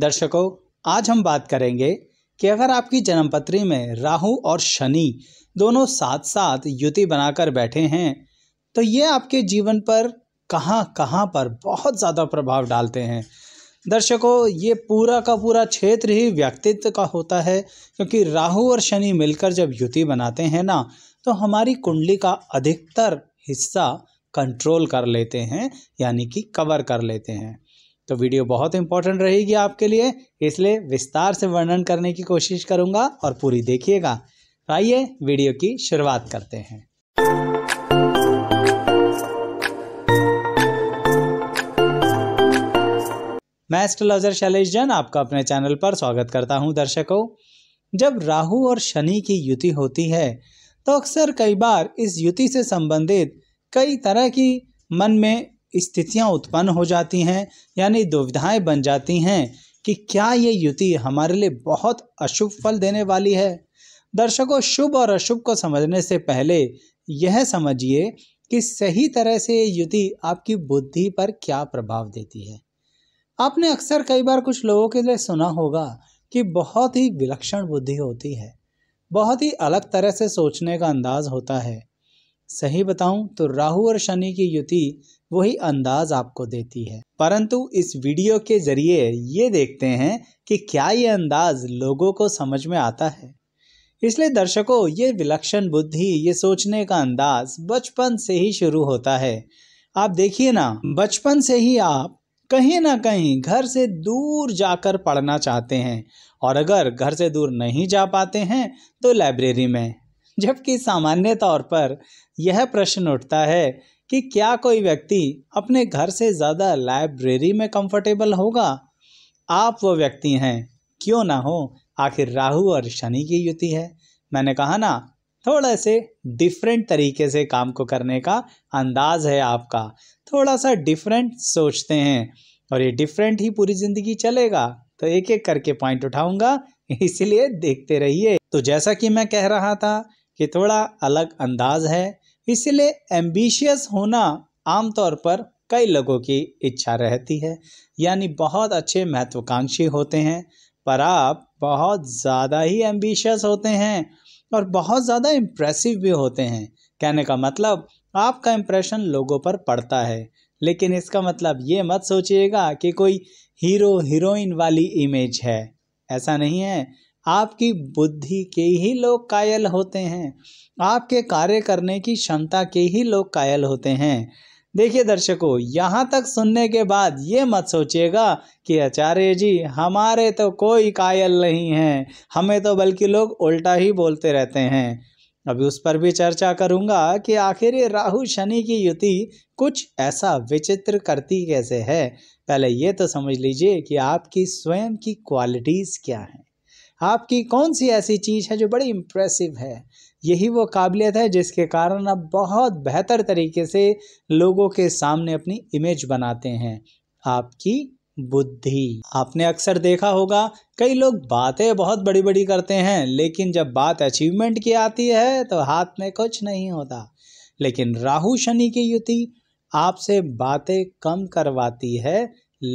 दर्शकों आज हम बात करेंगे कि अगर आपकी जन्मपत्री में राहु और शनि दोनों साथ साथ युति बनाकर बैठे हैं तो ये आपके जीवन पर कहाँ कहाँ पर बहुत ज़्यादा प्रभाव डालते हैं दर्शकों ये पूरा का पूरा क्षेत्र ही व्यक्तित्व का होता है क्योंकि राहु और शनि मिलकर जब युति बनाते हैं ना तो हमारी कुंडली का अधिकतर हिस्सा कंट्रोल कर लेते हैं यानी कि कवर कर लेते हैं तो वीडियो बहुत इंपॉर्टेंट रहेगी आपके लिए इसलिए विस्तार से वर्णन करने की कोशिश करूंगा और पूरी देखिएगा आइए वीडियो की शुरुआत करते हैं मैं एस्ट्रोलॉजर शैलेश जैन आपका अपने चैनल पर स्वागत करता हूं दर्शकों जब राहु और शनि की युति होती है तो अक्सर कई बार इस युति से संबंधित कई तरह की मन में स्थितियां उत्पन्न हो जाती हैं यानी दुविधाएं बन जाती हैं कि क्या ये युति हमारे लिए बहुत अशुभ फल देने वाली है दर्शकों शुभ और अशुभ को समझने से पहले यह समझिए कि सही तरह से ये युति आपकी बुद्धि पर क्या प्रभाव देती है आपने अक्सर कई बार कुछ लोगों के लिए सुना होगा कि बहुत ही विलक्षण बुद्धि होती है बहुत ही अलग तरह से सोचने का अंदाज होता है सही बताऊं तो राहु और शनि की युति वही अंदाज आपको देती है परंतु इस वीडियो के जरिए ये देखते हैं कि क्या ये अंदाज लोगों को समझ में आता है इसलिए दर्शकों ये विलक्षण बुद्धि ये सोचने का अंदाज बचपन से ही शुरू होता है आप देखिए ना बचपन से ही आप कहीं ना कहीं घर से दूर जाकर पढ़ना चाहते हैं और अगर घर से दूर नहीं जा पाते हैं तो लाइब्रेरी में जबकि सामान्य तौर पर यह प्रश्न उठता है कि क्या कोई व्यक्ति अपने घर से ज़्यादा लाइब्रेरी में कंफर्टेबल होगा आप वो व्यक्ति हैं क्यों ना हो आखिर राहु और शनि की युति है मैंने कहा ना थोड़ा से डिफरेंट तरीके से काम को करने का अंदाज है आपका थोड़ा सा डिफरेंट सोचते हैं और ये डिफरेंट ही पूरी ज़िंदगी चलेगा तो एक एक करके पॉइंट उठाऊंगा इसलिए देखते रहिए तो जैसा कि मैं कह रहा था कि थोड़ा अलग अंदाज है इसलिए एम्बिशियस होना आमतौर पर कई लोगों की इच्छा रहती है यानी बहुत अच्छे महत्वाकांक्षी होते हैं पर आप बहुत ज़्यादा ही एम्बिशियस होते हैं और बहुत ज़्यादा इम्प्रेसिव भी होते हैं कहने का मतलब आपका इम्प्रेशन लोगों पर पड़ता है लेकिन इसका मतलब ये मत सोचिएगा कि कोई हीरो हीरोइन वाली इमेज है ऐसा नहीं है आपकी बुद्धि के ही लोग कायल होते हैं आपके कार्य करने की क्षमता के ही लोग कायल होते हैं देखिए दर्शकों यहाँ तक सुनने के बाद ये मत सोचिएगा कि आचार्य जी हमारे तो कोई कायल नहीं है हमें तो बल्कि लोग उल्टा ही बोलते रहते हैं अभी उस पर भी चर्चा करूँगा कि आखिर ये राहु शनि की युति कुछ ऐसा विचित्र करती कैसे है पहले ये तो समझ लीजिए कि आपकी स्वयं की क्वालिटीज़ क्या हैं आपकी कौन सी ऐसी चीज़ है जो बड़ी इम्प्रेसिव है यही वो काबिलियत है जिसके कारण आप बहुत बेहतर तरीके से लोगों के सामने अपनी इमेज बनाते हैं आपकी बुद्धि आपने अक्सर देखा होगा कई लोग बातें बहुत बड़ी बड़ी करते हैं लेकिन जब बात अचीवमेंट की आती है तो हाथ में कुछ नहीं होता लेकिन राहु शनि की युति आपसे बातें कम करवाती है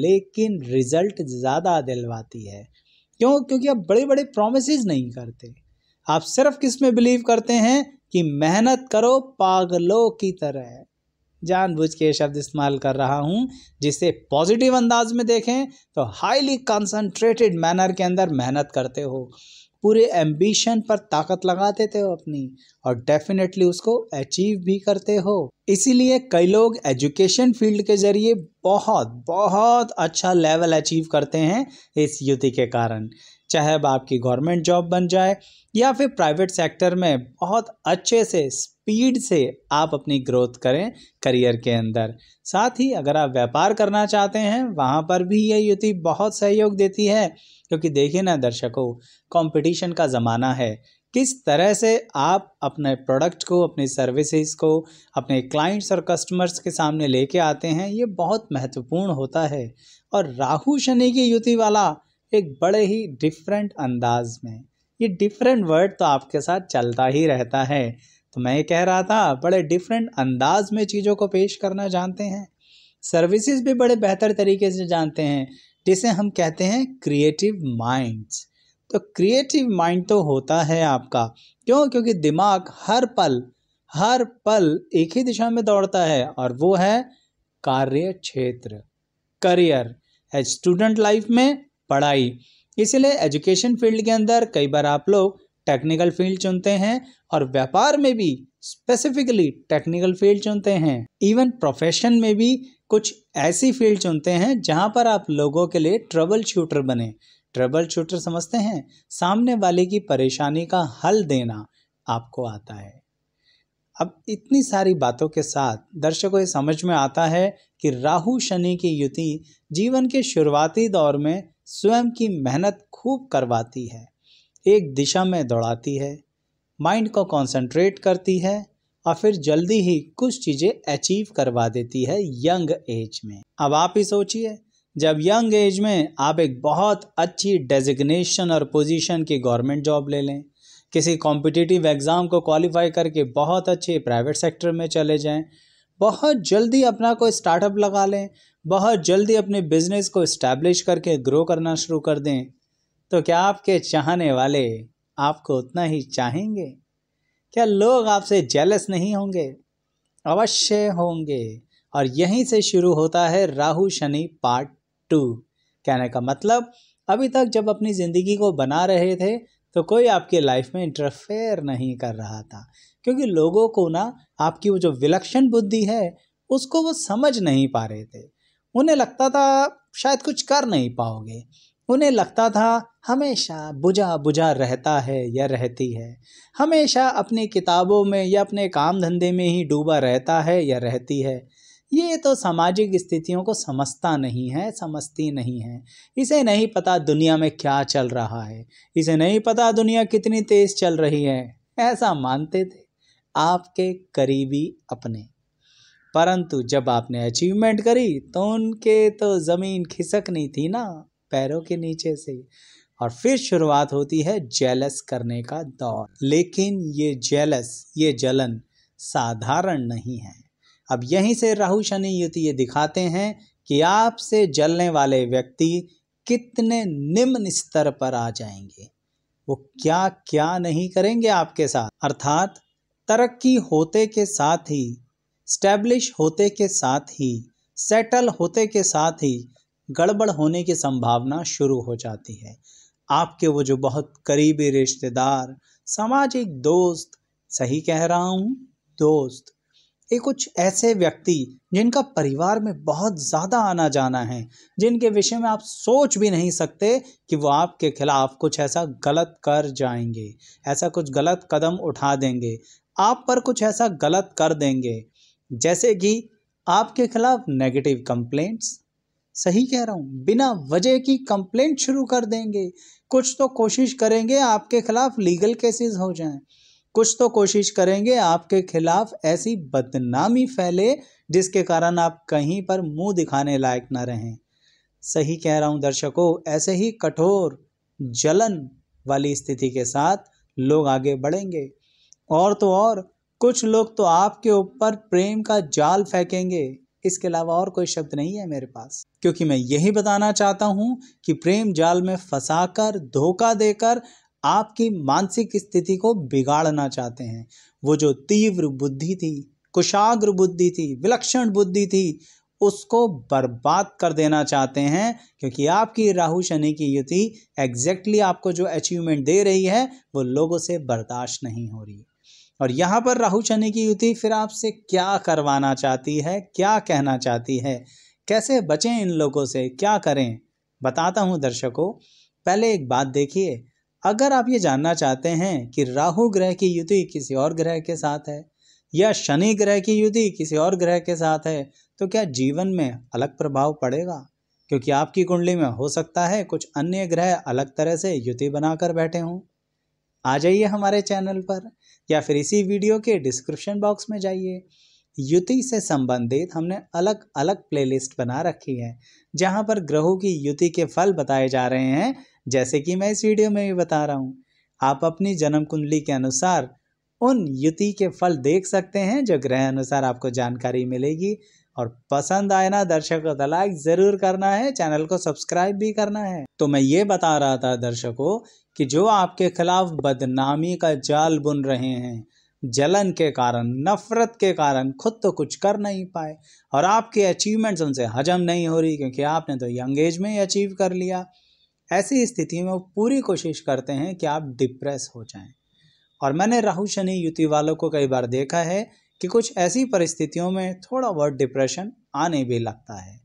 लेकिन रिजल्ट ज़्यादा दिलवाती है क्यों क्योंकि आप बड़े बड़े प्रोमिस नहीं करते आप सिर्फ किस में बिलीव करते हैं कि मेहनत करो पागलों की तरह जानबूझ के शब्द इस्तेमाल कर रहा हूँ जिसे पॉजिटिव अंदाज में देखें तो हाईली कंसंट्रेटेड मैनर के अंदर मेहनत करते हो पूरे एम्बिशन पर ताकत लगा देते हो अपनी और डेफिनेटली उसको अचीव भी करते हो इसीलिए कई लोग एजुकेशन फील्ड के ज़रिए बहुत बहुत अच्छा लेवल अचीव करते हैं इस युति के कारण चाहे अब आपकी गवर्नमेंट जॉब बन जाए या फिर प्राइवेट सेक्टर में बहुत अच्छे से स्पीड से आप अपनी ग्रोथ करें करियर के अंदर साथ ही अगर आप व्यापार करना चाहते हैं वहाँ पर भी ये युति बहुत सहयोग देती है क्योंकि देखिए ना दर्शकों कंपटीशन का ज़माना है किस तरह से आप अपने प्रोडक्ट को अपने सर्विसेज को अपने क्लाइंट्स और कस्टमर्स के सामने लेके आते हैं ये बहुत महत्वपूर्ण होता है और राहु शनि की युति वाला एक बड़े ही डिफरेंट अंदाज में ये डिफरेंट वर्ड तो आपके साथ चलता ही रहता है तो मैं ये कह रहा था बड़े डिफरेंट अंदाज में चीज़ों को पेश करना जानते हैं सर्विसेज भी बड़े बेहतर तरीके से जानते हैं जिसे हम कहते हैं क्रिएटिव माइंड्स तो क्रिएटिव माइंड तो होता है आपका क्यों क्योंकि दिमाग हर पल हर पल एक ही दिशा में दौड़ता है और वो है कार्य क्षेत्र करियर स्टूडेंट लाइफ में पढ़ाई इसलिए एजुकेशन फील्ड के अंदर कई बार आप लोग टेक्निकल फील्ड चुनते हैं और व्यापार में भी स्पेसिफिकली टेक्निकल फील्ड चुनते हैं इवन प्रोफेशन में भी कुछ ऐसी फील्ड चुनते हैं जहां पर आप लोगों के लिए ट्रबल शूटर बने ट्रबल शूटर समझते हैं सामने वाले की परेशानी का हल देना आपको आता है अब इतनी सारी बातों के साथ दर्शकों ये समझ में आता है कि राहु शनि की युति जीवन के शुरुआती दौर में स्वयं की मेहनत खूब करवाती है एक दिशा में दौड़ाती है माइंड को कंसंट्रेट करती है और फिर जल्दी ही कुछ चीज़ें अचीव करवा देती है यंग एज में अब आप ही सोचिए जब यंग एज में आप एक बहुत अच्छी डेजिग्नेशन और पोजीशन की गवर्नमेंट जॉब ले लें किसी कॉम्पिटिटिव एग्ज़ाम को क्वालिफाई करके बहुत अच्छे प्राइवेट सेक्टर में चले जाएं बहुत जल्दी अपना कोई स्टार्टअप लगा लें बहुत जल्दी अपने बिजनेस को इस्टेब्लिश करके ग्रो करना शुरू कर दें तो क्या आपके चाहने वाले आपको उतना ही चाहेंगे क्या लोग आपसे जेलस नहीं होंगे अवश्य होंगे और यहीं से शुरू होता है राहु शनि पार्ट टू कहने का मतलब अभी तक जब अपनी ज़िंदगी को बना रहे थे तो कोई आपकी लाइफ में इंटरफेयर नहीं कर रहा था क्योंकि लोगों को ना आपकी वो जो विलक्षण बुद्धि है उसको वो समझ नहीं पा रहे थे उन्हें लगता था शायद कुछ कर नहीं पाओगे उन्हें लगता था हमेशा बुझा बुझा रहता है या रहती है हमेशा अपनी किताबों में या अपने काम धंधे में ही डूबा रहता है या रहती है ये तो सामाजिक स्थितियों को समझता नहीं है समझती नहीं है इसे नहीं पता दुनिया में क्या चल रहा है इसे नहीं पता दुनिया कितनी तेज़ चल रही है ऐसा मानते थे आपके करीबी अपने परंतु जब आपने अचीवमेंट करी तो उनके तो ज़मीन खिसकनी थी ना पैरों के नीचे से और फिर शुरुआत होती है जेलस करने का दौर लेकिन ये जेलस ये जलन साधारण नहीं है अब यहीं से राहु शनि युति ये दिखाते हैं कि आपसे जलने वाले व्यक्ति कितने निम्न स्तर पर आ जाएंगे वो क्या क्या नहीं करेंगे आपके साथ अर्थात तरक्की होते के साथ ही स्टैब्लिश होते के साथ ही सेटल होते के साथ ही गड़बड़ होने की संभावना शुरू हो जाती है आपके वो जो बहुत करीबी रिश्तेदार सामाजिक दोस्त सही कह रहा हूँ दोस्त ये कुछ ऐसे व्यक्ति जिनका परिवार में बहुत ज़्यादा आना जाना है जिनके विषय में आप सोच भी नहीं सकते कि वो आपके खिलाफ कुछ ऐसा गलत कर जाएंगे ऐसा कुछ गलत कदम उठा देंगे आप पर कुछ ऐसा गलत कर देंगे जैसे कि आपके खिलाफ नेगेटिव कंप्लेंट्स सही कह रहा हूँ बिना वजह की कंप्लेंट शुरू कर देंगे कुछ तो कोशिश करेंगे आपके खिलाफ लीगल केसेस हो जाएं कुछ तो कोशिश करेंगे आपके खिलाफ ऐसी बदनामी फैले जिसके कारण आप कहीं पर मुंह दिखाने लायक ना रहें सही कह रहा हूँ दर्शकों ऐसे ही कठोर जलन वाली स्थिति के साथ लोग आगे बढ़ेंगे और तो और कुछ लोग तो आपके ऊपर प्रेम का जाल फेंकेंगे इसके अलावा और कोई शब्द नहीं है मेरे पास क्योंकि मैं यही बताना चाहता हूँ कि प्रेम जाल में फंसाकर धोखा देकर आपकी मानसिक स्थिति को बिगाड़ना चाहते हैं वो जो तीव्र बुद्धि थी कुशाग्र बुद्धि थी विलक्षण बुद्धि थी उसको बर्बाद कर देना चाहते हैं क्योंकि आपकी राहु शनि की युति एग्जैक्टली आपको जो अचीवमेंट दे रही है वो लोगों से बर्दाश्त नहीं हो रही और यहाँ पर राहु शनि की युति फिर आपसे क्या करवाना चाहती है क्या कहना चाहती है कैसे बचें इन लोगों से क्या करें बताता हूँ दर्शकों पहले एक बात देखिए अगर आप ये जानना चाहते हैं कि राहु ग्रह की युति किसी और ग्रह के साथ है या शनि ग्रह की युति किसी और ग्रह के साथ है तो क्या जीवन में अलग प्रभाव पड़ेगा क्योंकि आपकी कुंडली में हो सकता है कुछ अन्य ग्रह अलग तरह से युति बनाकर बैठे हों आ जाइए हमारे चैनल पर या फिर इसी वीडियो के डिस्क्रिप्शन बॉक्स में जाइए युति से संबंधित हमने अलग अलग प्लेलिस्ट बना रखी है जहाँ पर ग्रहों की युति के फल बताए जा रहे हैं जैसे कि मैं इस वीडियो में भी बता रहा हूँ आप अपनी जन्म कुंडली के अनुसार उन युति के फल देख सकते हैं जो ग्रह अनुसार आपको जानकारी मिलेगी और पसंद आए ना दर्शकों तो लाइक ज़रूर करना है चैनल को सब्सक्राइब भी करना है तो मैं ये बता रहा था दर्शकों कि जो आपके खिलाफ बदनामी का जाल बुन रहे हैं जलन के कारण नफ़रत के कारण खुद तो कुछ कर नहीं पाए और आपके अचीवमेंट्स उनसे हजम नहीं हो रही क्योंकि आपने तो यंग एज में ही अचीव कर लिया ऐसी स्थिति में वो पूरी कोशिश करते हैं कि आप डिप्रेस हो जाएं और मैंने राहु शनि युति वालों को कई बार देखा है कि कुछ ऐसी परिस्थितियों में थोड़ा बहुत डिप्रेशन आने भी लगता है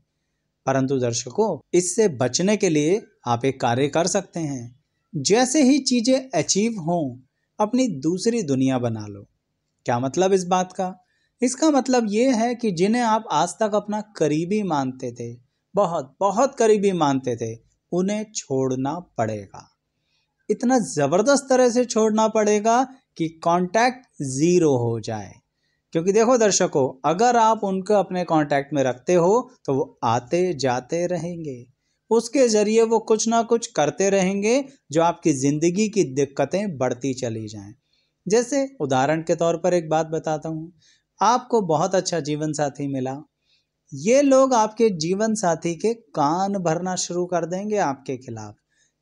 परंतु दर्शकों इससे बचने के लिए आप एक कार्य कर सकते हैं जैसे ही चीज़ें अचीव हों अपनी दूसरी दुनिया बना लो क्या मतलब इस बात का इसका मतलब ये है कि जिन्हें आप आज तक अपना करीबी मानते थे बहुत बहुत करीबी मानते थे उन्हें छोड़ना पड़ेगा इतना ज़बरदस्त तरह से छोड़ना पड़ेगा कि कांटेक्ट ज़ीरो हो जाए क्योंकि देखो दर्शकों अगर आप उनको अपने कांटेक्ट में रखते हो तो वो आते जाते रहेंगे उसके ज़रिए वो कुछ ना कुछ करते रहेंगे जो आपकी ज़िंदगी की दिक्कतें बढ़ती चली जाएं जैसे उदाहरण के तौर पर एक बात बताता हूँ आपको बहुत अच्छा जीवन साथी मिला ये लोग आपके जीवन साथी के कान भरना शुरू कर देंगे आपके खिलाफ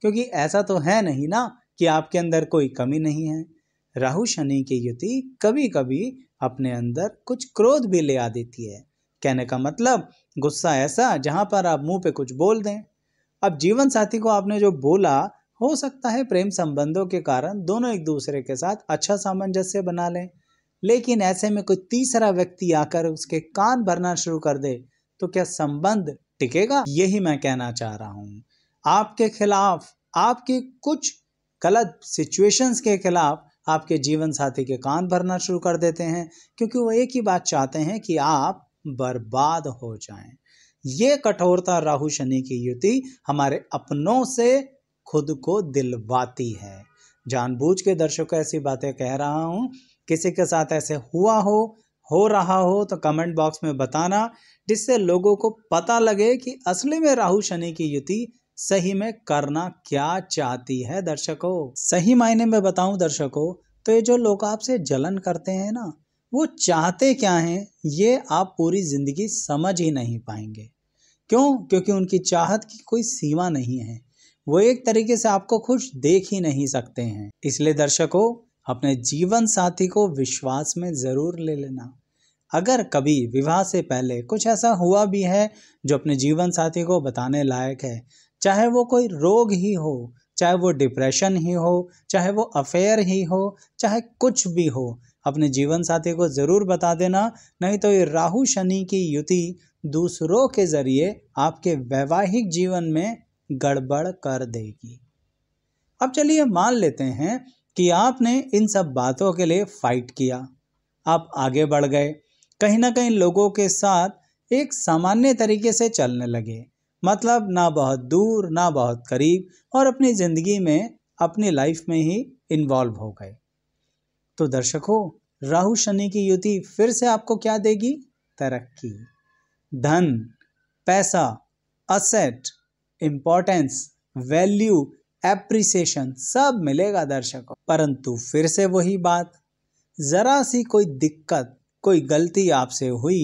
क्योंकि ऐसा तो है नहीं ना कि आपके अंदर कोई कमी नहीं है राहु शनि की युति कभी कभी अपने अंदर कुछ क्रोध भी ले आ देती है कहने का मतलब गुस्सा ऐसा जहाँ पर आप मुंह पे कुछ बोल दें अब जीवन साथी को आपने जो बोला हो सकता है प्रेम संबंधों के कारण दोनों एक दूसरे के साथ अच्छा सामंजस्य बना लें लेकिन ऐसे में कोई तीसरा व्यक्ति आकर उसके कान भरना शुरू कर दे तो क्या संबंध टिकेगा यही मैं कहना चाह रहा हूँ आपके खिलाफ आपके कुछ गलत सिचुएशंस के खिलाफ आपके जीवन साथी के कान भरना शुरू कर देते हैं क्योंकि वो एक ही बात चाहते हैं कि आप बर्बाद हो जाएं ये कठोरता राहु शनि की युति हमारे अपनों से खुद को दिलवाती है जानबूझ के दर्शकों ऐसी बातें कह रहा हूँ किसी के साथ ऐसे हुआ हो हो रहा हो तो कमेंट बॉक्स में बताना जिससे लोगों को पता लगे कि असली में राहु शनि की युति सही में करना क्या चाहती है दर्शकों सही मायने में बताऊं दर्शकों तो ये जो लोग आपसे जलन करते हैं ना वो चाहते क्या हैं ये आप पूरी ज़िंदगी समझ ही नहीं पाएंगे क्यों क्योंकि उनकी चाहत की कोई सीमा नहीं है वो एक तरीके से आपको खुश देख ही नहीं सकते हैं इसलिए दर्शकों अपने जीवन साथी को विश्वास में ज़रूर ले लेना अगर कभी विवाह से पहले कुछ ऐसा हुआ भी है जो अपने जीवन साथी को बताने लायक है चाहे वो कोई रोग ही हो चाहे वो डिप्रेशन ही हो चाहे वो अफेयर ही हो चाहे कुछ भी हो अपने जीवन साथी को ज़रूर बता देना नहीं तो ये राहु शनि की युति दूसरों के ज़रिए आपके वैवाहिक जीवन में गड़बड़ कर देगी अब चलिए मान लेते हैं कि आपने इन सब बातों के लिए फाइट किया आप आगे बढ़ गए कहीं ना कहीं लोगों के साथ एक सामान्य तरीके से चलने लगे मतलब ना बहुत दूर ना बहुत करीब और अपनी ज़िंदगी में अपनी लाइफ में ही इन्वॉल्व हो गए तो दर्शकों राहु शनि की युति फिर से आपको क्या देगी तरक्की धन पैसा असेट इम्पोर्टेंस वैल्यू एप्रिसिएशन सब मिलेगा दर्शकों परंतु फिर से वही बात ज़रा सी कोई दिक्कत कोई गलती आपसे हुई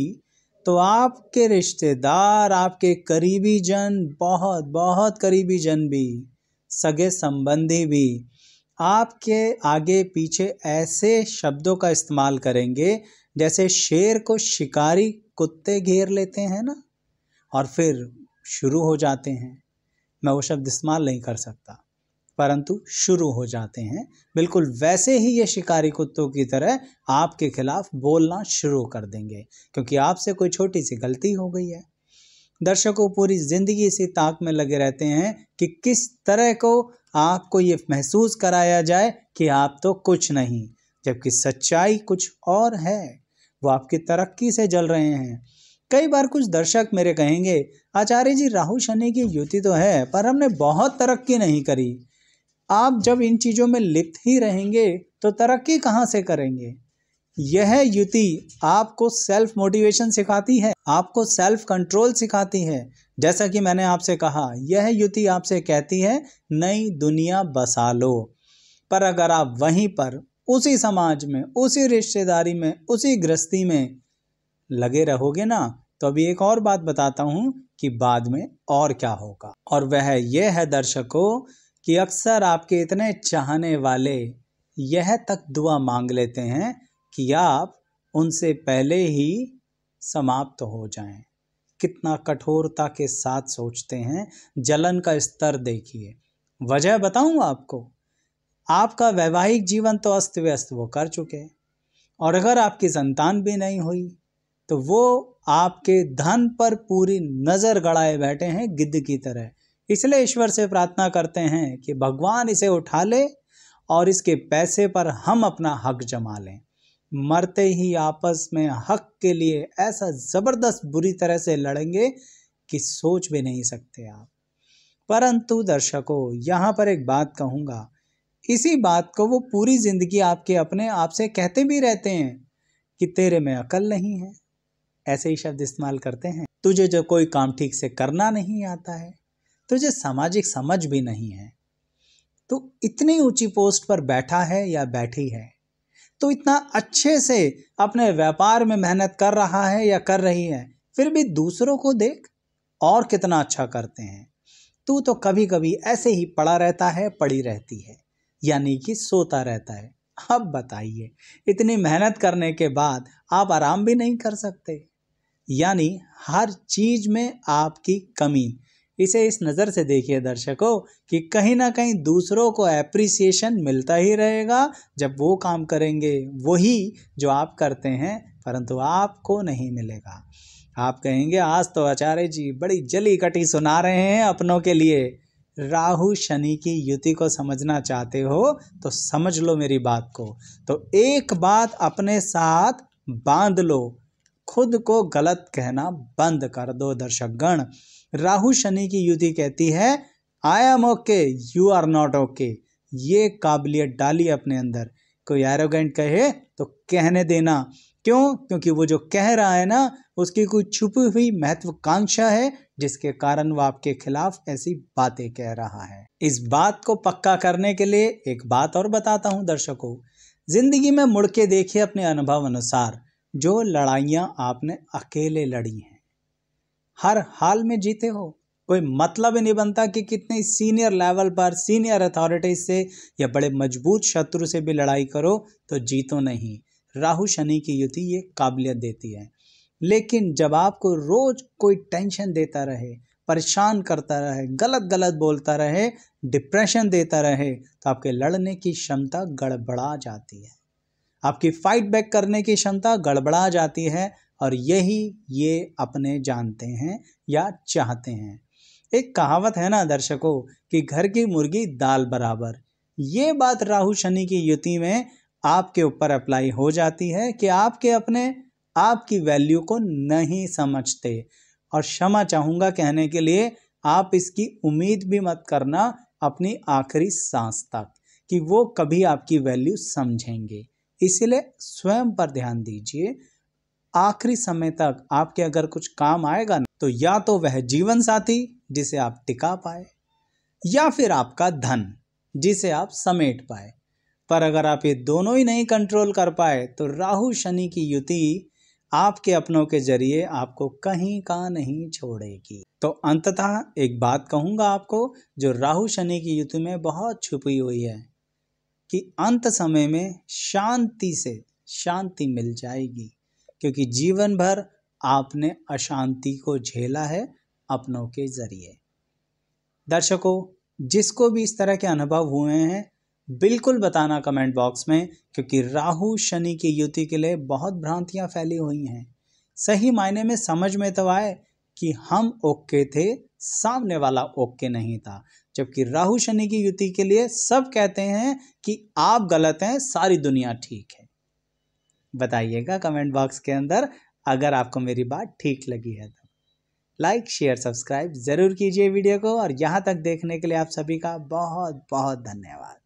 तो आपके रिश्तेदार आपके करीबी जन बहुत बहुत करीबी जन भी सगे संबंधी भी आपके आगे पीछे ऐसे शब्दों का इस्तेमाल करेंगे जैसे शेर को शिकारी कुत्ते घेर लेते हैं ना और फिर शुरू हो जाते हैं मैं वो शब्द इस्तेमाल नहीं कर सकता परंतु शुरू हो जाते हैं बिल्कुल वैसे ही ये शिकारी कुत्तों की तरह आपके खिलाफ बोलना शुरू कर देंगे क्योंकि आपसे कोई छोटी सी गलती हो गई है दर्शकों पूरी ज़िंदगी इसी ताक में लगे रहते हैं कि किस तरह को आपको ये महसूस कराया जाए कि आप तो कुछ नहीं जबकि सच्चाई कुछ और है वो आपकी तरक्की से जल रहे हैं कई बार कुछ दर्शक मेरे कहेंगे आचार्य जी राहु शनि की युति तो है पर हमने बहुत तरक्की नहीं करी आप जब इन चीज़ों में लिप्त ही रहेंगे तो तरक्की कहाँ से करेंगे यह युति आपको सेल्फ मोटिवेशन सिखाती है आपको सेल्फ कंट्रोल सिखाती है जैसा कि मैंने आपसे कहा यह युति आपसे कहती है नई दुनिया बसा लो पर अगर आप वहीं पर उसी समाज में उसी रिश्तेदारी में उसी गृहस्थी में लगे रहोगे ना तो अभी एक और बात बताता हूँ कि बाद में और क्या होगा और वह यह है दर्शकों कि अक्सर आपके इतने चाहने वाले यह तक दुआ मांग लेते हैं कि आप उनसे पहले ही समाप्त हो जाएं। कितना कठोरता के साथ सोचते हैं जलन का स्तर देखिए वजह बताऊं आपको आपका वैवाहिक जीवन तो अस्त व्यस्त वो कर चुके हैं और अगर आपकी संतान भी नहीं हुई तो वो आपके धन पर पूरी नज़र गड़ाए बैठे हैं गिद्ध की तरह इसलिए ईश्वर से प्रार्थना करते हैं कि भगवान इसे उठा ले और इसके पैसे पर हम अपना हक जमा लें मरते ही आपस में हक के लिए ऐसा ज़बरदस्त बुरी तरह से लड़ेंगे कि सोच भी नहीं सकते आप परंतु दर्शकों यहाँ पर एक बात कहूँगा इसी बात को वो पूरी ज़िंदगी आपके अपने आप से कहते भी रहते हैं कि तेरे में अकल नहीं है ऐसे ही शब्द इस्तेमाल करते हैं तुझे जो कोई काम ठीक से करना नहीं आता है तुझे सामाजिक समझ भी नहीं है तो इतनी ऊंची पोस्ट पर बैठा है या बैठी है तो इतना अच्छे से अपने व्यापार में मेहनत कर रहा है या कर रही है फिर भी दूसरों को देख और कितना अच्छा करते हैं तू तो कभी कभी ऐसे ही पड़ा रहता है पड़ी रहती है यानी कि सोता रहता है अब बताइए इतनी मेहनत करने के बाद आप आराम भी नहीं कर सकते यानी हर चीज़ में आपकी कमी इसे इस नज़र से देखिए दर्शकों कि कहीं ना कहीं दूसरों को एप्रिसिएशन मिलता ही रहेगा जब वो काम करेंगे वही जो आप करते हैं परंतु आपको नहीं मिलेगा आप कहेंगे आज तो आचार्य जी बड़ी जली कटी सुना रहे हैं अपनों के लिए राहु शनि की युति को समझना चाहते हो तो समझ लो मेरी बात को तो एक बात अपने साथ बांध लो खुद को गलत कहना बंद कर दो दर्शकगण राहु शनि की युति कहती है I am okay you are not okay ये काबिलियत डाली अपने अंदर कोई एरोगेंट कहे तो कहने देना क्यों क्योंकि वो जो कह रहा है ना उसकी कोई छुपी हुई महत्वाकांक्षा है जिसके कारण वो आपके खिलाफ ऐसी बातें कह रहा है इस बात को पक्का करने के लिए एक बात और बताता हूँ दर्शकों ज़िंदगी में मुड़ के देखिए अपने अनुभव अनुसार जो लड़ाइयाँ आपने अकेले लड़ी हैं हर हाल में जीते हो कोई मतलब ही नहीं बनता कि कितने सीनियर लेवल पर सीनियर अथॉरिटीज से या बड़े मजबूत शत्रु से भी लड़ाई करो तो जीतो नहीं राहु शनि की युति ये काबिलियत देती है लेकिन जब आपको रोज़ कोई टेंशन देता रहे परेशान करता रहे गलत गलत बोलता रहे डिप्रेशन देता रहे तो आपके लड़ने की क्षमता गड़बड़ा जाती है आपकी फाइट बैक करने की क्षमता गड़बड़ा जाती है और यही ये अपने जानते हैं या चाहते हैं एक कहावत है ना दर्शकों कि घर की मुर्गी दाल बराबर ये बात राहु शनि की युति में आपके ऊपर अप्लाई हो जाती है कि आपके अपने आपकी वैल्यू को नहीं समझते और क्षमा चाहूँगा कहने के लिए आप इसकी उम्मीद भी मत करना अपनी आखिरी सांस तक कि वो कभी आपकी वैल्यू समझेंगे इसलिए स्वयं पर ध्यान दीजिए आखिरी समय तक आपके अगर कुछ काम आएगा ना तो या तो वह जीवन साथी जिसे आप टिका पाए या फिर आपका धन जिसे आप समेट पाए पर अगर आप ये दोनों ही नहीं कंट्रोल कर पाए तो राहु शनि की युति आपके अपनों के जरिए आपको कहीं का नहीं छोड़ेगी तो अंततः एक बात कहूंगा आपको जो राहु शनि की युति में बहुत छुपी हुई है कि अंत समय में शांति से शांति मिल जाएगी क्योंकि जीवन भर आपने अशांति को झेला है अपनों के जरिए दर्शकों जिसको भी इस तरह के अनुभव हुए हैं बिल्कुल बताना कमेंट बॉक्स में क्योंकि राहु शनि की युति के लिए बहुत भ्रांतियां फैली हुई हैं सही मायने में समझ में तो आए कि हम ओके थे सामने वाला ओके नहीं था जबकि राहु शनि की युति के लिए सब कहते हैं कि आप गलत हैं सारी दुनिया ठीक है बताइएगा कमेंट बॉक्स के अंदर अगर आपको मेरी बात ठीक लगी है तो लाइक शेयर सब्सक्राइब ज़रूर कीजिए वीडियो को और यहाँ तक देखने के लिए आप सभी का बहुत बहुत धन्यवाद